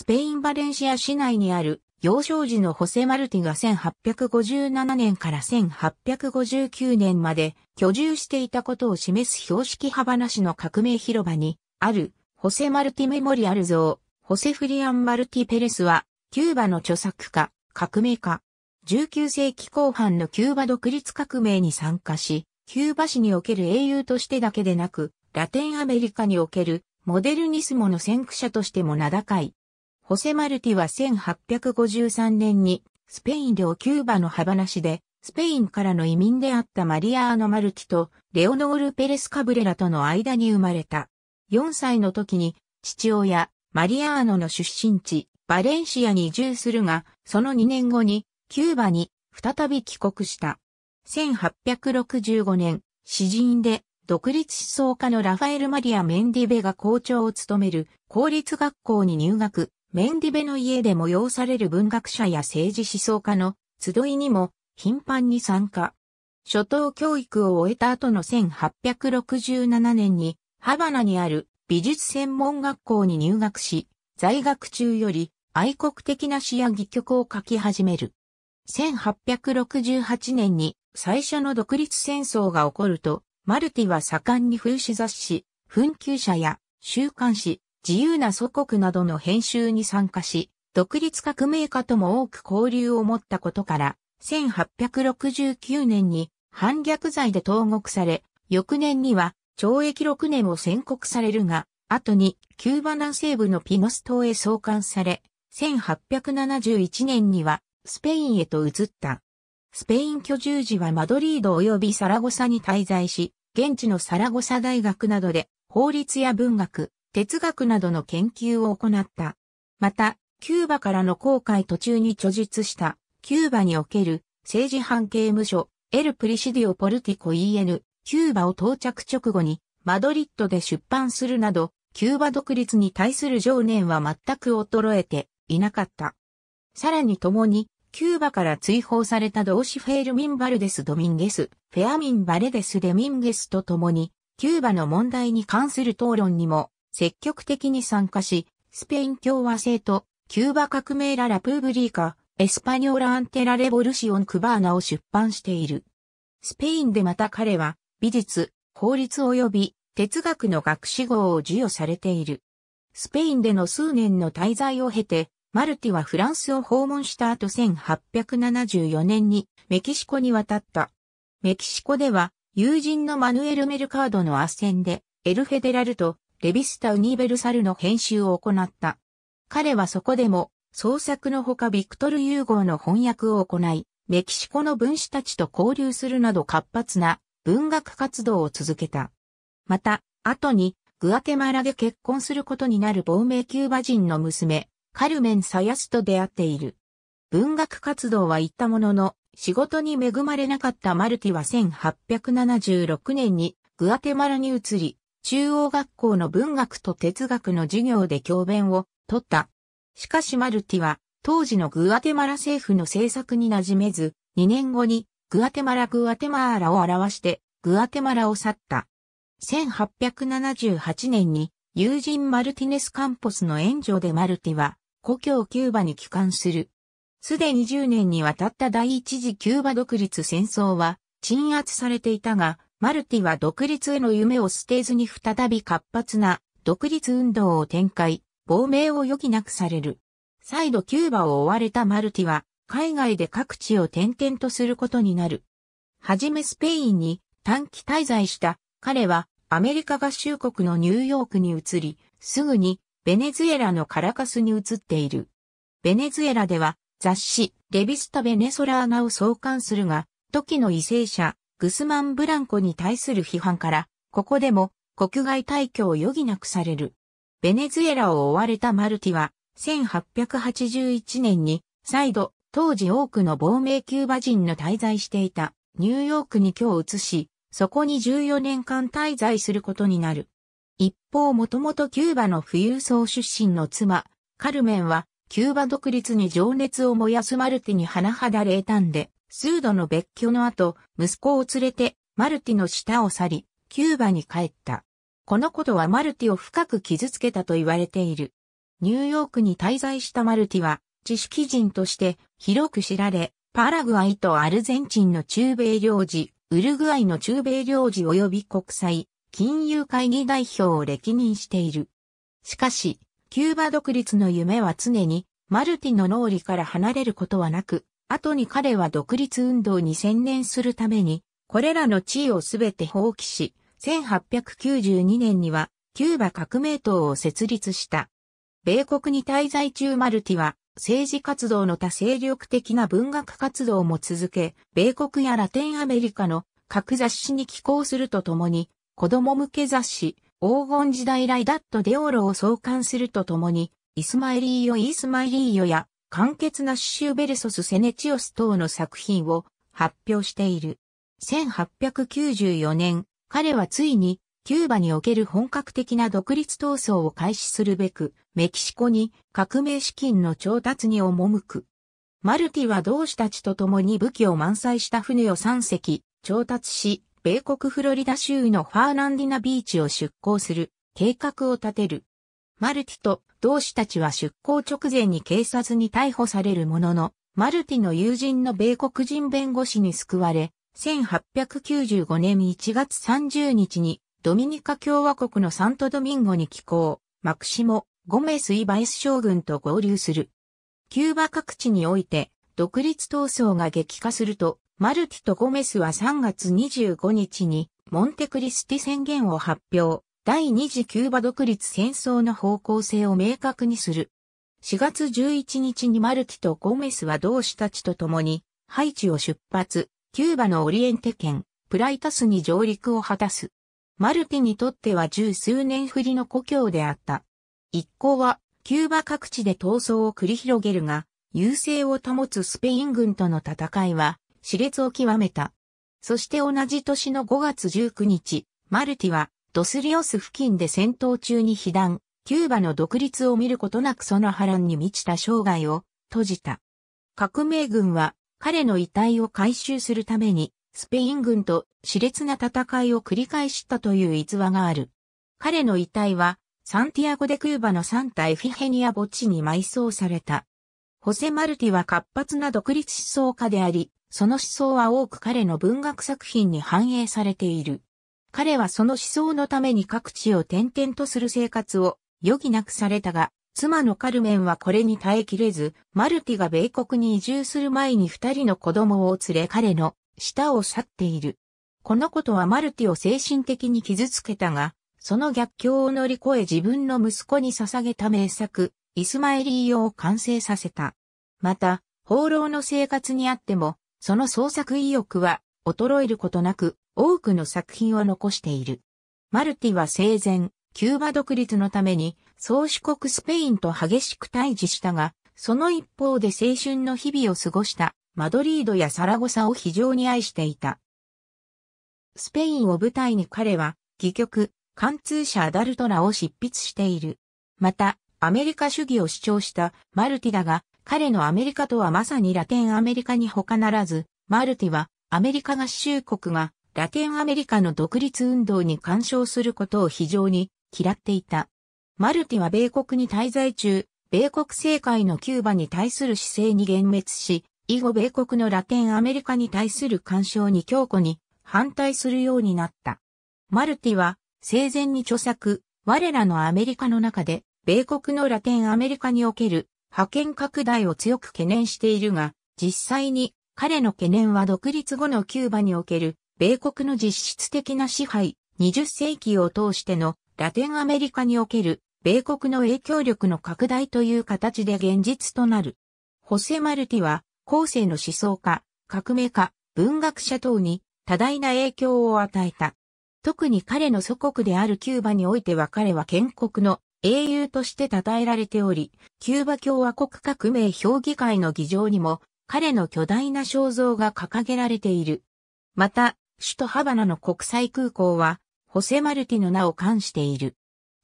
スペイン・バレンシア市内にある幼少時のホセ・マルティが1857年から1859年まで居住していたことを示す標識幅なしの革命広場にあるホセ・マルティメモリアル像、ホセ・フリアン・マルティ・ペレスは、キューバの著作家、革命家、19世紀後半のキューバ独立革命に参加し、キューバ市における英雄としてだけでなく、ラテンアメリカにおけるモデルニスモの先駆者としても名高いホセ・マルティは1853年にスペイン領キューバのハバナ市でスペインからの移民であったマリアーノ・マルティとレオノール・ペレス・カブレラとの間に生まれた。4歳の時に父親マリアーノの出身地バレンシアに移住するが、その2年後にキューバに再び帰国した。1865年、詩人で独立思想家のラファエル・マリア・メンディベが校長を務める公立学校に入学、メンディベの家で催される文学者や政治思想家の集いにも頻繁に参加。初等教育を終えた後の1867年に、ハバナにある美術専門学校に入学し、在学中より愛国的な詩や戯曲を書き始める。1868年に最初の独立戦争が起こると、マルティは盛んに風刺雑誌、紛糾者や週刊誌、自由な祖国などの編集に参加し、独立革命家とも多く交流を持ったことから、1869年に反逆罪で投獄され、翌年には懲役6年を宣告されるが、後にキューバ南西部のピノス島へ送還され、1871年にはスペインへと移った。スペイン居住時はマドリード及びサラゴサに滞在し、現地のサラゴサ大学などで法律や文学、哲学などの研究を行った。また、キューバからの航海途中に著述した、キューバにおける政治判刑務所、エル・プリシディオ・ポルティコ EN、キューバを到着直後に、マドリッドで出版するなど、キューバ独立に対する情念は全く衰えていなかった。さらに共に、キューバから追放された同志フェールミン・バルデス・ドミンゲス、フェアミン・バレデス・デミンゲスと共に、キューバの問題に関する討論にも積極的に参加し、スペイン共和制とキューバ革命ララプーブリーカ、エスパニョラ・アンテラ・レボルシオン・クバーナを出版している。スペインでまた彼は、美術、法律及び哲学の学士号を授与されている。スペインでの数年の滞在を経て、マルティはフランスを訪問した後1874年にメキシコに渡った。メキシコでは友人のマヌエル・メルカードの斡旋でエル・フェデラルとレビスタ・ウニーベルサルの編集を行った。彼はそこでも、創作のほかビクトル・融合の翻訳を行い、メキシコの文士たちと交流するなど活発な文学活動を続けた。また、後に、グアテマラで結婚することになる亡命キューバ人の娘、カルメン・サヤスと出会っている。文学活動は行ったものの、仕事に恵まれなかったマルティは1876年にグアテマラに移り、中央学校の文学と哲学の授業で教鞭を取った。しかしマルティは、当時のグアテマラ政府の政策に馴染めず、2年後にグアテマラグアテマーラを表して、グアテマラを去った。1878年に、友人マルティネス・カンポスの援助でマルティは、故郷キューバに帰還する。すでに10年にわたった第一次キューバ独立戦争は、鎮圧されていたが、マルティは独立への夢を捨てずに再び活発な独立運動を展開、亡命を余儀なくされる。再度キューバを追われたマルティは、海外で各地を転々とすることになる。はじめスペインに短期滞在した彼はアメリカ合衆国のニューヨークに移り、すぐにベネズエラのカラカスに移っている。ベネズエラでは雑誌レビスタ・ベネソラーナを創刊するが、時の異性者グスマン・ブランコに対する批判から、ここでも国外退去を余儀なくされる。ベネズエラを追われたマルティは、1881年に再度、当時多くの亡命キューバ人の滞在していたニューヨークに今日移し、そこに14年間滞在することになる。一方、もともとキューバの富裕層出身の妻、カルメンは、キューバ独立に情熱を燃やすマルティに甚だ冷淡で、数度の別居の後、息子を連れてマルティの下を去り、キューバに帰った。このことはマルティを深く傷つけたと言われている。ニューヨークに滞在したマルティは、知識人として広く知られ、パラグアイとアルゼンチンの中米領事、ウルグアイの中米領事及び国際金融会議代表を歴任している。しかし、キューバ独立の夢は常にマルティの脳裏から離れることはなく、後に彼は独立運動に専念するために、これらの地位をすべて放棄し、1892年には、キューバ革命党を設立した。米国に滞在中マルティは、政治活動の多勢力的な文学活動も続け、米国やラテンアメリカの各雑誌に寄稿するとともに、子供向け雑誌、黄金時代ライダットデオロを創刊するとともに、イスマイリーヨ・イスマイリーヨや簡潔なシュベルソス・セネチオス等の作品を発表している。1894年、彼はついにキューバにおける本格的な独立闘争を開始するべく、メキシコに革命資金の調達に赴く。マルティは同志たちと共に武器を満載した船を3隻調達し、米国フロリダ州のファーナンディナビーチを出港する計画を立てる。マルティと同志たちは出港直前に警察に逮捕されるものの、マルティの友人の米国人弁護士に救われ、1895年1月30日にドミニカ共和国のサントドミンゴに寄港、マクシモ、ゴメス・イ・バイス将軍と合流する。キューバ各地において独立闘争が激化すると、マルティとゴメスは3月25日にモンテクリスティ宣言を発表。第二次キューバ独立戦争の方向性を明確にする。4月11日にマルキとゴメスは同志たちと共に、ハイチを出発、キューバのオリエンテ県、プライタスに上陸を果たす。マルキにとっては十数年振りの故郷であった。一行は、キューバ各地で闘争を繰り広げるが、優勢を保つスペイン軍との戦いは、熾烈を極めた。そして同じ年の5月19日、マルティはドスリオス付近で戦闘中に被弾、キューバの独立を見ることなくその波乱に満ちた生涯を閉じた。革命軍は彼の遺体を回収するためにスペイン軍と熾烈な戦いを繰り返したという逸話がある。彼の遺体はサンティアゴでキューバのサンタエフィヘニア墓地に埋葬された。ホセ・マルティは活発な独立思想家であり、その思想は多く彼の文学作品に反映されている。彼はその思想のために各地を転々とする生活を余儀なくされたが、妻のカルメンはこれに耐えきれず、マルティが米国に移住する前に二人の子供を連れ彼の舌を去っている。このことはマルティを精神的に傷つけたが、その逆境を乗り越え自分の息子に捧げた名作、イスマエリーを完成させた。また、放浪の生活にあっても、その創作意欲は衰えることなく、多くの作品を残している。マルティは生前、キューバ独立のために、宗主国スペインと激しく対峙したが、その一方で青春の日々を過ごしたマドリードやサラゴサを非常に愛していた。スペインを舞台に彼は、戯曲、貫通者アダルトラを執筆している。また、アメリカ主義を主張したマルティだが、彼のアメリカとはまさにラテンアメリカに他ならず、マルティはアメリカ合衆国がラテンアメリカの独立運動に干渉することを非常に嫌っていた。マルティは米国に滞在中、米国政界のキューバに対する姿勢に幻滅し、以後米国のラテンアメリカに対する干渉に強固に反対するようになった。マルティは生前に著作、我らのアメリカの中で、米国のラテンアメリカにおける派遣拡大を強く懸念しているが、実際に彼の懸念は独立後のキューバにおける米国の実質的な支配、20世紀を通してのラテンアメリカにおける米国の影響力の拡大という形で現実となる。ホセ・マルティは、後世の思想家、革命家、文学者等に多大な影響を与えた。特に彼の祖国であるキューバにおいては彼は建国の英雄として称えられており、キューバ共和国革命評議会の議場にも彼の巨大な肖像が掲げられている。また、首都ハバナの国際空港は、ホセ・マルティの名を冠している。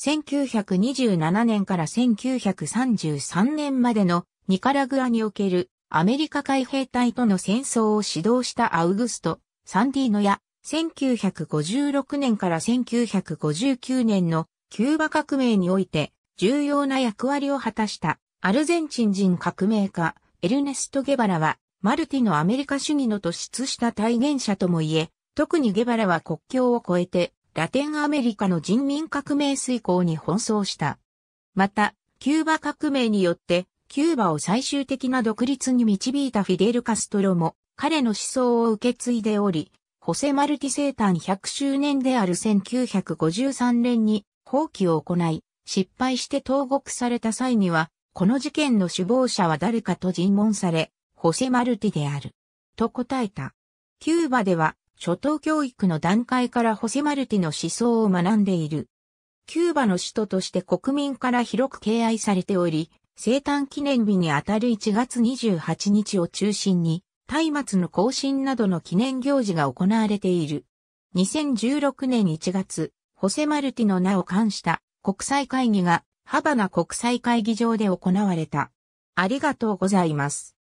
1927年から1933年までのニカラグアにおけるアメリカ海兵隊との戦争を指導したアウグスト・サンディーノや、1956年から1959年のキューバ革命において重要な役割を果たしたアルゼンチン人革命家エルネスト・ゲバラはマルティのアメリカ主義の突出した体現者ともいえ、特にゲバラは国境を越えて、ラテンアメリカの人民革命遂行に奔走した。また、キューバ革命によって、キューバを最終的な独立に導いたフィデル・カストロも、彼の思想を受け継いでおり、ホセ・マルティ生誕100周年である1953年に放棄を行い、失敗して投獄された際には、この事件の首謀者は誰かと尋問され、ホセ・マルティである。と答えた。キューバでは、初等教育の段階からホセ・マルティの思想を学んでいる。キューバの首都として国民から広く敬愛されており、生誕記念日にあたる1月28日を中心に、松明の更新などの記念行事が行われている。2016年1月、ホセ・マルティの名を冠した国際会議がハバナ国際会議場で行われた。ありがとうございます。